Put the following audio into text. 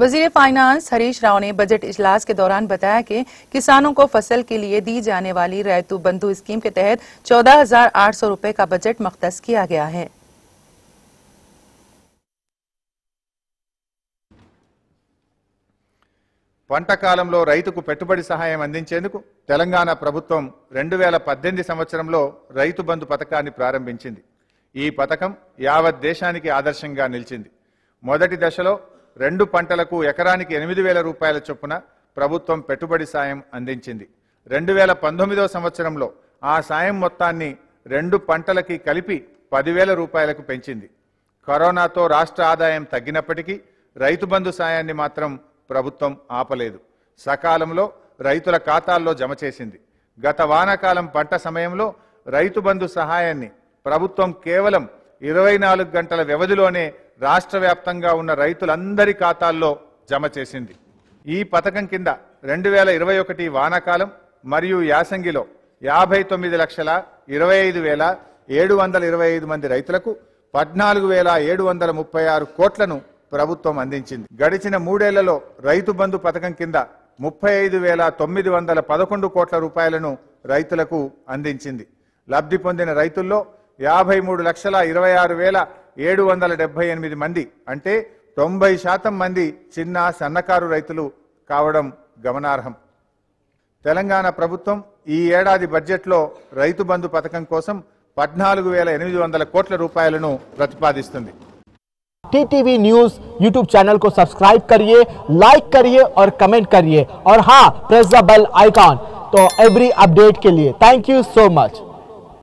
वजीर फाइनेंस हरीश राव ने बजट इजलास के दौरान बताया कि किसानों को फसल के लिए दी जाने वाली रैतु बंधु स्कीम के तहत चौदह हजार आठ सौ रूपए का बजट मख्त किया गया है పంట కాలంలో రైతుకు పెట్టుబడి సహాయం అందించేందుకు తెలంగాణ ప్రభుత్వం రెండు వేల పద్దెనిమిది సంవత్సరంలో రైతు బంధు పథకాన్ని ప్రారంభించింది ఈ పథకం యావత్ దేశానికి ఆదర్శంగా నిలిచింది మొదటి దశలో రెండు పంటలకు ఎకరానికి ఎనిమిది వేల రూపాయల చొప్పున ప్రభుత్వం పెట్టుబడి సాయం అందించింది రెండు వేల పంతొమ్మిదవ సంవత్సరంలో ఆ సాయం మొత్తాన్ని రెండు పంటలకి కలిపి పదివేల రూపాయలకు పెంచింది కరోనాతో రాష్ట్ర ఆదాయం తగ్గినప్పటికీ రైతు బంధు సాయాన్ని మాత్రం ప్రభుత్వం ఆపలేదు సకాలంలో రైతుల ఖాతాల్లో జమ చేసింది గత వానాకాలం పంట సమయంలో రైతు బంధు సహాయాన్ని ప్రభుత్వం కేవలం ఇరవై గంటల వ్యవధిలోనే రాష్ట్ర వ్యాప్తంగా ఉన్న రైతులందరి ఖాతాల్లో జమ చేసింది ఈ పథకం కింద రెండు వేల ఇరవై ఒకటి వానాకాలం మరియు యాసంగిలో యాభై తొమ్మిది లక్షల ఇరవై ఐదు వేల ఏడు వందల ఇరవై ఐదు మంది రైతులకు పద్నాలుగు వేల ఏడు వందల ముప్పై ఆరు కోట్లను ప్రభుత్వం అందించింది గడిచిన మూడేళ్లలో రైతు బంధు పథకం కింద ముప్పై ఐదు వేల తొమ్మిది వందల పదకొండు కోట్ల రూపాయలను రైతులకు అందించింది లబ్ధి పొందిన రైతుల్లో యాభై మూడు లక్షల ఇరవై ఆరు వేల ఏడు వందల డెబ్బై ఎనిమిది మంది అంటే తొంభై శాతం మంది చిన్న సన్నకారు రైతులు కావడం గమనార్హం తెలంగాణ ప్రభుత్వం ఈ ఏడాది బడ్జెట్లో రైతు బంధు పథకం కోసం పద్నాలుగు వేల ఎనిమిది వందల కోట్ల రూపాయలను ప్రతిపాదిస్తుంది టీటీవీ న్యూస్ యూట్యూబ్ ఛానల్ కు సబ్స్క్రైబ్ करिए లైక్ करिए ఆర్ కమెంట్ करिए ఆర్ హా ప్రెస్ ద బెల్ ఐకాన్ तो एवरी अपडेट के लिए थैंक यू सो मच